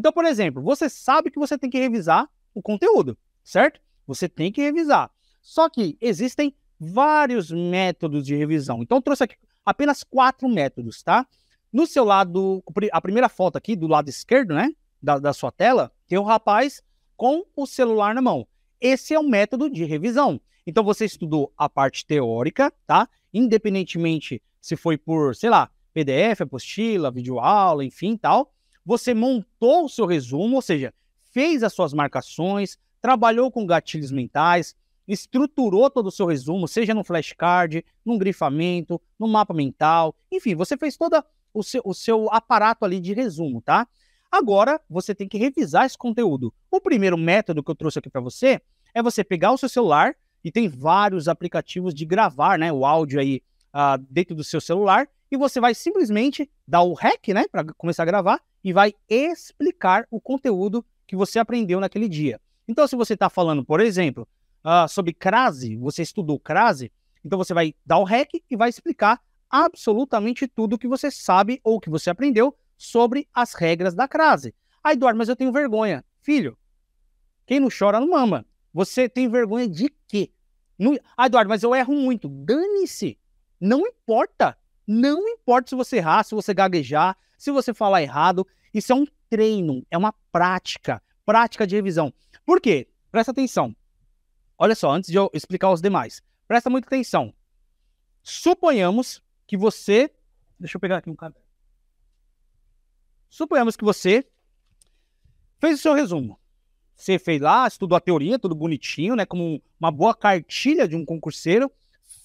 Então, por exemplo, você sabe que você tem que revisar o conteúdo, certo? Você tem que revisar. Só que existem vários métodos de revisão. Então, trouxe aqui apenas quatro métodos, tá? No seu lado, a primeira foto aqui, do lado esquerdo, né? Da, da sua tela, tem o um rapaz com o celular na mão. Esse é o um método de revisão. Então, você estudou a parte teórica, tá? Independentemente se foi por, sei lá, PDF, apostila, videoaula, enfim, tal. Você montou o seu resumo, ou seja, fez as suas marcações, trabalhou com gatilhos mentais, estruturou todo o seu resumo, seja no flashcard, num grifamento, no mapa mental, enfim, você fez todo o seu, o seu aparato ali de resumo, tá? Agora, você tem que revisar esse conteúdo. O primeiro método que eu trouxe aqui para você é você pegar o seu celular e tem vários aplicativos de gravar né, o áudio aí ah, dentro do seu celular e você vai simplesmente dar o REC, né, para começar a gravar e vai explicar o conteúdo que você aprendeu naquele dia. Então, se você está falando, por exemplo, uh, sobre crase, você estudou crase, então você vai dar o REC e vai explicar absolutamente tudo que você sabe ou que você aprendeu sobre as regras da crase. Aí, Eduardo, mas eu tenho vergonha. Filho, quem não chora não mama. Você tem vergonha de quê? Não... Ah, Eduardo, mas eu erro muito. Dane-se. Não importa. Não importa se você errar, se você gaguejar, se você falar errado, isso é um treino, é uma prática, prática de revisão. Por quê? Presta atenção. Olha só, antes de eu explicar os demais, presta muita atenção. Suponhamos que você. Deixa eu pegar aqui um caderno. Suponhamos que você fez o seu resumo. Você fez lá, estudou a teoria, tudo bonitinho, né? Como uma boa cartilha de um concurseiro,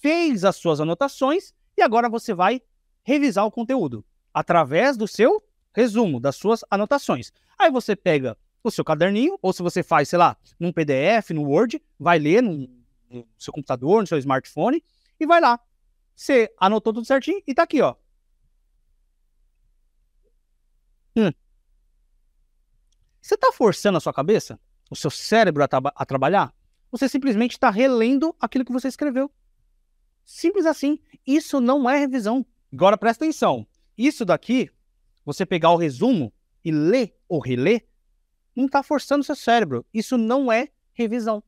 fez as suas anotações e agora você vai revisar o conteúdo através do seu resumo, das suas anotações. Aí você pega o seu caderninho, ou se você faz, sei lá, num PDF, no Word, vai ler no, no seu computador, no seu smartphone, e vai lá. Você anotou tudo certinho e tá aqui, ó. Hum. Você está forçando a sua cabeça, o seu cérebro a, tra a trabalhar? Você simplesmente está relendo aquilo que você escreveu. Simples assim. Isso não é revisão. Agora presta atenção. Isso daqui, você pegar o resumo e ler ou reler, não está forçando seu cérebro. Isso não é revisão.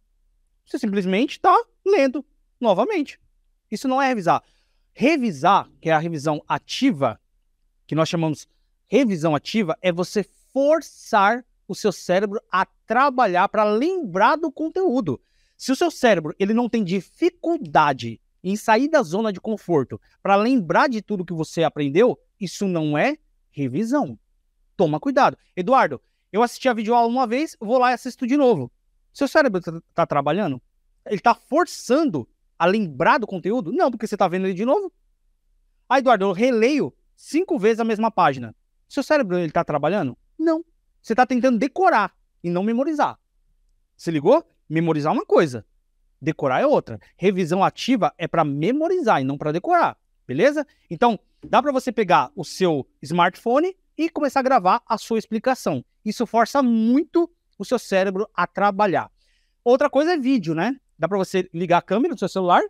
Você simplesmente está lendo novamente. Isso não é revisar. Revisar, que é a revisão ativa, que nós chamamos revisão ativa, é você forçar o seu cérebro a trabalhar para lembrar do conteúdo. Se o seu cérebro ele não tem dificuldade em sair da zona de conforto para lembrar de tudo que você aprendeu, isso não é revisão. Toma cuidado. Eduardo, eu assisti a videoaula uma vez, vou lá e assisto de novo. Seu cérebro está tá trabalhando? Ele está forçando a lembrar do conteúdo? Não, porque você está vendo ele de novo. Ah, Eduardo, eu releio cinco vezes a mesma página. Seu cérebro está trabalhando? Não. Você está tentando decorar e não memorizar. Se ligou? Memorizar é uma coisa. Decorar é outra. Revisão ativa é para memorizar e não para decorar, beleza? Então, dá para você pegar o seu smartphone e começar a gravar a sua explicação. Isso força muito o seu cérebro a trabalhar. Outra coisa é vídeo, né? Dá para você ligar a câmera do seu celular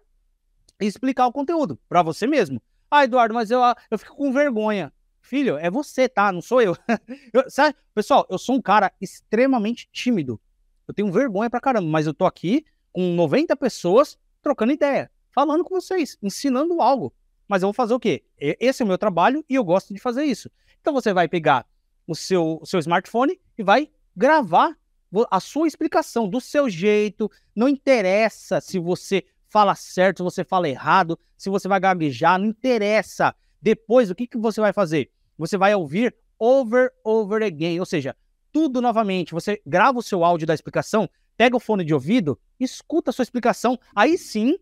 e explicar o conteúdo para você mesmo. Ah, Eduardo, mas eu, ah, eu fico com vergonha. Filho, é você, tá? Não sou eu. eu sabe? Pessoal, eu sou um cara extremamente tímido. Eu tenho vergonha pra caramba, mas eu tô aqui com 90 pessoas trocando ideia, falando com vocês, ensinando algo. Mas eu vou fazer o quê? Esse é o meu trabalho e eu gosto de fazer isso. Então você vai pegar o seu, o seu smartphone e vai gravar a sua explicação do seu jeito. Não interessa se você fala certo, se você fala errado, se você vai gaguejar, não interessa. Depois, o que, que você vai fazer? Você vai ouvir over, over again, ou seja, tudo novamente. Você grava o seu áudio da explicação pega o fone de ouvido, escuta a sua explicação. Aí sim,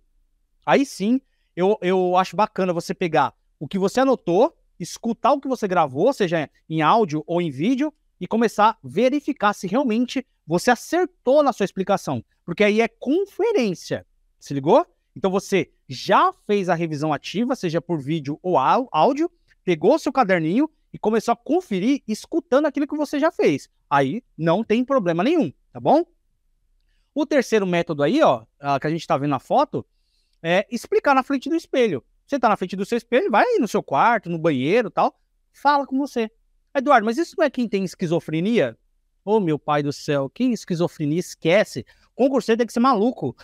aí sim, eu, eu acho bacana você pegar o que você anotou, escutar o que você gravou, seja em áudio ou em vídeo, e começar a verificar se realmente você acertou na sua explicação. Porque aí é conferência. Se ligou? Então você já fez a revisão ativa, seja por vídeo ou áudio, pegou seu caderninho e começou a conferir escutando aquilo que você já fez. Aí não tem problema nenhum, tá bom? O terceiro método aí, ó, que a gente está vendo na foto, é explicar na frente do espelho. Você está na frente do seu espelho, vai no seu quarto, no banheiro tal, fala com você. Eduardo, mas isso não é quem tem esquizofrenia? Ô oh, meu pai do céu, quem esquizofrenia esquece? Concurseiro tem que ser maluco.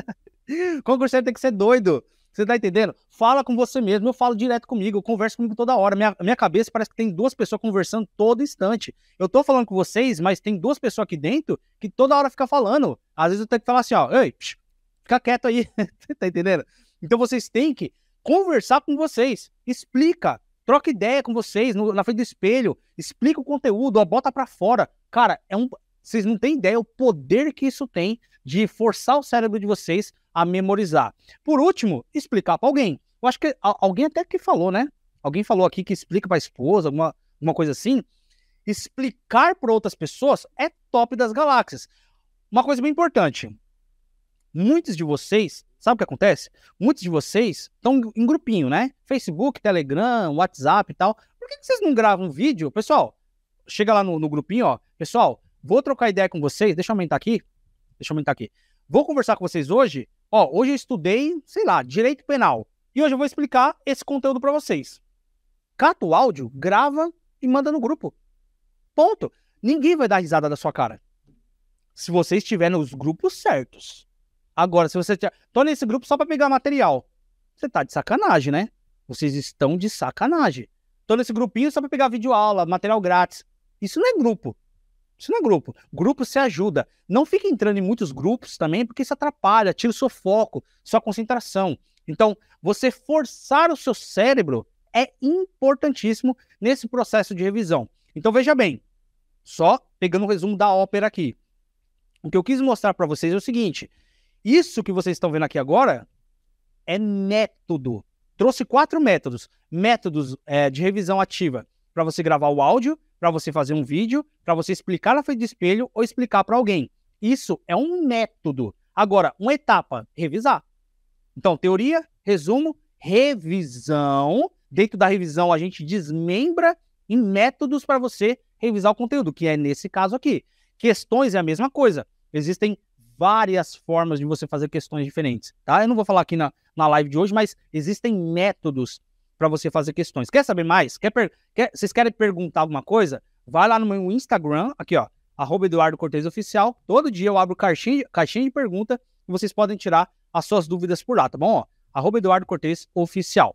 Concurseiro tem que ser doido. Você tá entendendo? Fala com você mesmo. Eu falo direto comigo, eu converso comigo toda hora. Minha, minha cabeça parece que tem duas pessoas conversando todo instante. Eu tô falando com vocês, mas tem duas pessoas aqui dentro que toda hora fica falando. Às vezes eu tenho que falar assim, ó, ei, psh, fica quieto aí. Você tá entendendo? Então vocês têm que conversar com vocês. Explica, troca ideia com vocês no, na frente do espelho, explica o conteúdo, ó, bota para fora. Cara, é um vocês não têm ideia o poder que isso tem de forçar o cérebro de vocês a memorizar. Por último, explicar para alguém. Eu acho que alguém até que falou, né? Alguém falou aqui que explica para a esposa, alguma, uma coisa assim. Explicar para outras pessoas é top das galáxias. Uma coisa bem importante. Muitos de vocês, sabe o que acontece? Muitos de vocês estão em grupinho, né? Facebook, Telegram, WhatsApp e tal. Por que, que vocês não gravam um vídeo? Pessoal, chega lá no, no grupinho, ó. Pessoal, Vou trocar ideia com vocês. Deixa eu aumentar aqui. Deixa eu aumentar aqui. Vou conversar com vocês hoje. Ó, hoje eu estudei, sei lá, direito penal. E hoje eu vou explicar esse conteúdo para vocês. Cata o áudio, grava e manda no grupo. Ponto. Ninguém vai dar risada da sua cara. Se você estiver nos grupos certos. Agora, se você. Tô nesse grupo só para pegar material. Você tá de sacanagem, né? Vocês estão de sacanagem. Tô nesse grupinho só para pegar vídeo aula, material grátis. Isso não é grupo. Isso não é grupo. Grupo se ajuda. Não fique entrando em muitos grupos também, porque isso atrapalha, tira o seu foco, sua concentração. Então, você forçar o seu cérebro é importantíssimo nesse processo de revisão. Então, veja bem, só pegando o resumo da ópera aqui. O que eu quis mostrar para vocês é o seguinte: isso que vocês estão vendo aqui agora é método. Trouxe quatro métodos: métodos é, de revisão ativa para você gravar o áudio, para você fazer um vídeo, para você explicar na frente do espelho ou explicar para alguém. Isso é um método. Agora, uma etapa, revisar. Então, teoria, resumo, revisão. Dentro da revisão, a gente desmembra em métodos para você revisar o conteúdo, que é nesse caso aqui. Questões é a mesma coisa. Existem várias formas de você fazer questões diferentes, tá? Eu não vou falar aqui na, na live de hoje, mas existem métodos para você fazer questões. Quer saber mais? Quer, quer vocês querem perguntar alguma coisa? Vai lá no meu Instagram, aqui ó, arroba Eduardo Cortez Oficial. Todo dia eu abro caixinha, caixinha de pergunta e vocês podem tirar as suas dúvidas por lá, tá bom? Ó, arroba Eduardo Cortez Oficial.